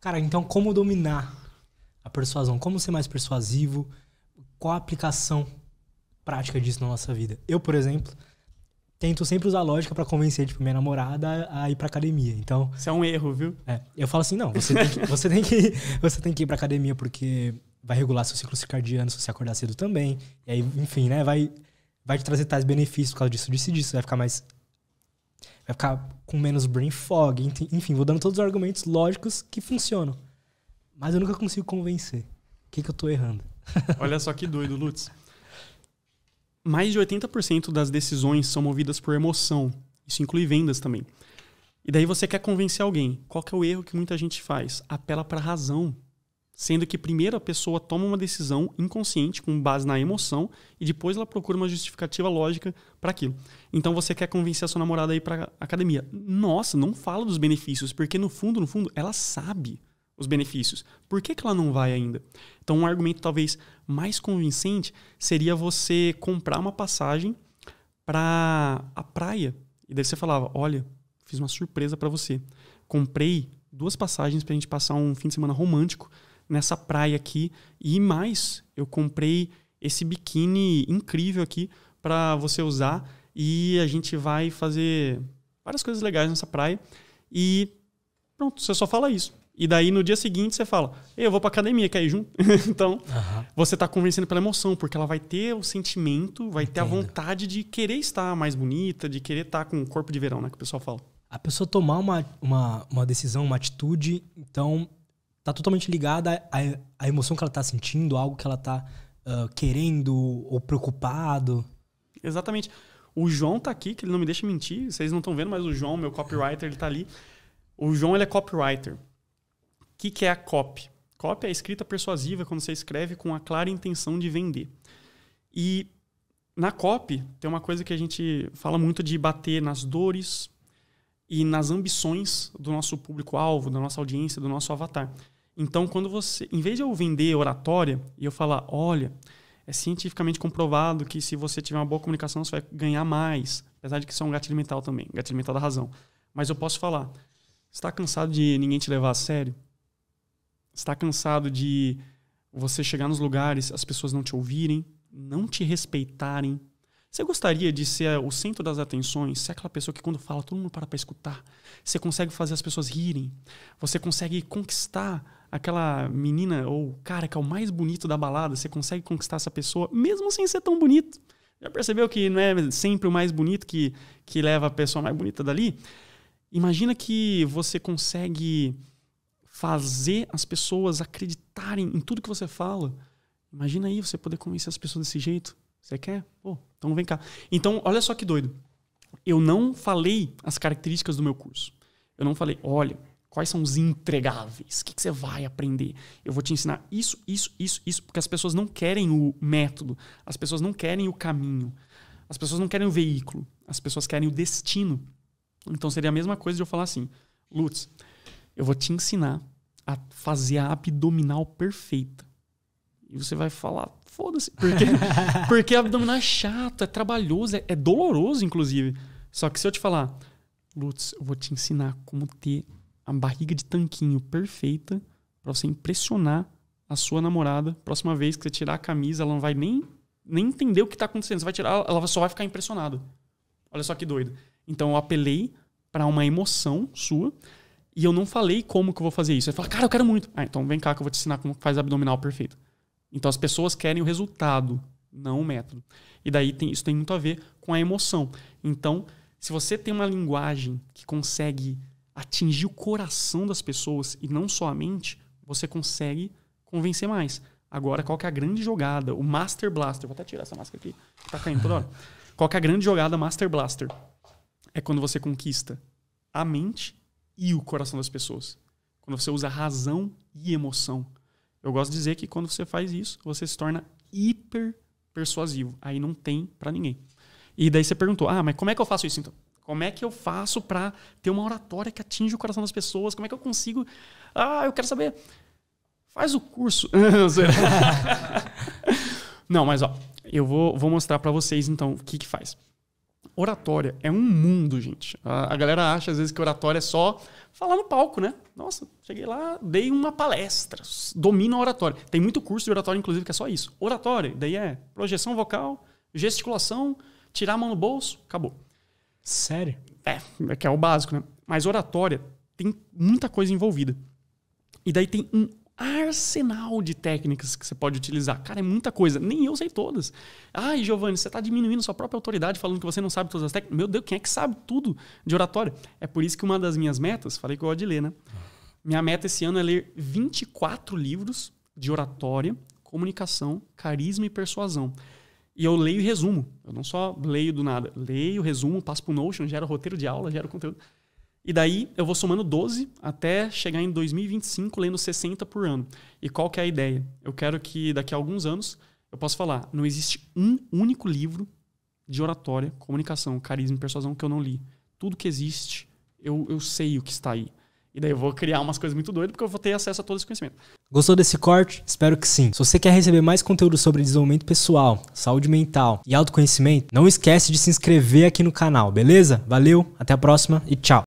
Cara, então como dominar a persuasão? Como ser mais persuasivo? Qual a aplicação prática disso na nossa vida? Eu, por exemplo, tento sempre usar lógica para convencer, tipo, minha namorada a ir pra academia. Então. Isso é um erro, viu? É. Eu falo assim, não, você tem que, você tem que, você tem que ir pra academia porque vai regular seu ciclo circadiano se você acordar cedo também. E aí, enfim, né? Vai, vai te trazer tais benefícios por causa disso, disso, disso. Vai ficar mais Vai ficar com menos brain fog. Enfim, vou dando todos os argumentos lógicos que funcionam. Mas eu nunca consigo convencer. O que, que eu tô errando? Olha só que doido, Lutz. Mais de 80% das decisões são movidas por emoção. Isso inclui vendas também. E daí você quer convencer alguém. Qual que é o erro que muita gente faz? Apela para razão sendo que primeiro a pessoa toma uma decisão inconsciente com base na emoção e depois ela procura uma justificativa lógica para aquilo. Então você quer convencer a sua namorada a ir para academia? Nossa, não fala dos benefícios, porque no fundo, no fundo, ela sabe os benefícios. Por que, que ela não vai ainda? Então um argumento talvez mais convincente seria você comprar uma passagem para a praia e daí você falava: "Olha, fiz uma surpresa para você. Comprei duas passagens para a gente passar um fim de semana romântico nessa praia aqui. E mais, eu comprei esse biquíni incrível aqui para você usar e a gente vai fazer várias coisas legais nessa praia. E pronto, você só fala isso. E daí no dia seguinte você fala, eu vou pra academia, quer ir junto? então, você tá convencendo pela emoção, porque ela vai ter o sentimento, vai Entendo. ter a vontade de querer estar mais bonita, de querer estar com o corpo de verão, né? Que o pessoal fala. A pessoa tomar uma, uma, uma decisão, uma atitude, então tá totalmente ligada à, à emoção que ela tá sentindo, algo que ela tá uh, querendo ou preocupado. Exatamente. O João tá aqui, que ele não me deixa mentir, vocês não estão vendo, mas o João, meu copywriter, ele tá ali. O João, ele é copywriter. O que, que é a copy? Copy é a escrita persuasiva, quando você escreve com a clara intenção de vender. E na copy, tem uma coisa que a gente fala muito de bater nas dores e nas ambições do nosso público-alvo, da nossa audiência, do nosso avatar. Então, quando você, em vez de eu vender oratória e eu falar, olha, é cientificamente comprovado que se você tiver uma boa comunicação, você vai ganhar mais. Apesar de que isso é um gatilho mental também, gatilho mental da razão. Mas eu posso falar, está cansado de ninguém te levar a sério? Está cansado de você chegar nos lugares, as pessoas não te ouvirem, não te respeitarem, você gostaria de ser o centro das atenções? Ser aquela pessoa que quando fala todo mundo para para escutar? Você consegue fazer as pessoas rirem? Você consegue conquistar aquela menina ou cara que é o mais bonito da balada? Você consegue conquistar essa pessoa mesmo sem ser tão bonito? Já percebeu que não é sempre o mais bonito que, que leva a pessoa mais bonita dali? Imagina que você consegue fazer as pessoas acreditarem em tudo que você fala. Imagina aí você poder convencer as pessoas desse jeito. Você quer? Pô, então vem cá. Então, olha só que doido. Eu não falei as características do meu curso. Eu não falei, olha, quais são os entregáveis? O que, que, você vai aprender? Eu vou te ensinar isso, isso, isso, isso, porque as pessoas não querem o método, as pessoas não querem o caminho, as pessoas não querem o veículo, as pessoas querem o destino. Então seria a mesma coisa de eu falar assim, Lutz, eu vou te ensinar a fazer a abdominal perfeita. E você vai falar, foda-se. Porque, porque abdominal é chato, é trabalhoso, é, é doloroso, inclusive. Só que se eu te falar, Lutz, eu vou te ensinar como ter a barriga de tanquinho perfeita para você impressionar a sua namorada. Próxima vez que você tirar a camisa, ela não vai nem, nem entender o que tá acontecendo. Você vai tirar, ela só vai ficar impressionada. Olha só que doido. Então eu apelei para uma emoção sua e eu não falei como que eu vou fazer isso. Aí fala, cara, eu quero muito. Ah, então vem cá que eu vou te ensinar como faz abdominal perfeito. Então as pessoas querem o resultado, não o método. E daí tem, isso tem muito a ver com a emoção. Então, se você tem uma linguagem que consegue atingir o coração das pessoas e não só a mente, você consegue convencer mais. Agora, qual que é a grande jogada? O Master Blaster. Vou até tirar essa máscara aqui, tá caindo toda hora. Qual que é a grande jogada Master Blaster? É quando você conquista a mente e o coração das pessoas. Quando você usa razão e emoção. Eu gosto de dizer que quando você faz isso, você se torna hiper persuasivo. Aí não tem para ninguém. E daí você perguntou: "Ah, mas como é que eu faço isso então?" Como é que eu faço para ter uma oratória que atinge o coração das pessoas? Como é que eu consigo? Ah, eu quero saber. Faz o curso. não, mas ó, eu vou, vou mostrar para vocês então o que que faz. Oratória é um mundo, gente. A, a, galera acha às vezes que oratória é só falar no palco, né? Nossa, cheguei lá, dei uma palestra, domina a oratória. Tem muito curso de oratória, inclusive, que é só isso. Oratória, daí é projeção vocal, gesticulação, tirar a mão no bolso, acabou. Sério? É, é que é o básico, né? Mas oratória tem muita coisa envolvida. E daí tem um arsenal de técnicas que você pode utilizar. Cara, é muita coisa. Nem eu sei todas. Ai, Giovanni, você está diminuindo sua própria autoridade falando que você não sabe todas as técnicas. Meu Deus, quem é que sabe tudo de oratória? É por isso que uma das minhas metas, falei que eu gosto de ler, né? Minha meta esse ano é ler 24 livros de oratória, comunicação, carisma e persuasão. E eu leio e resumo. Eu não só leio do nada. Leio, resumo, passo para o Notion, gero roteiro de aula, gero conteúdo. E daí eu vou somando 12 até chegar em 2025 lendo 60 por ano. E qual que é a ideia? Eu quero que daqui a alguns anos eu possa falar, não existe um único livro de oratória, comunicação, carisma e persuasão que eu não li. Tudo que existe, eu, eu sei o que está aí. E daí eu vou criar umas coisas muito doidas porque eu vou ter acesso a todo esse conhecimento. Gostou desse corte? Espero que sim. Se você quer receber mais conteúdo sobre desenvolvimento pessoal, saúde mental e autoconhecimento, não esquece de se inscrever aqui no canal, beleza? Valeu, até a próxima e tchau.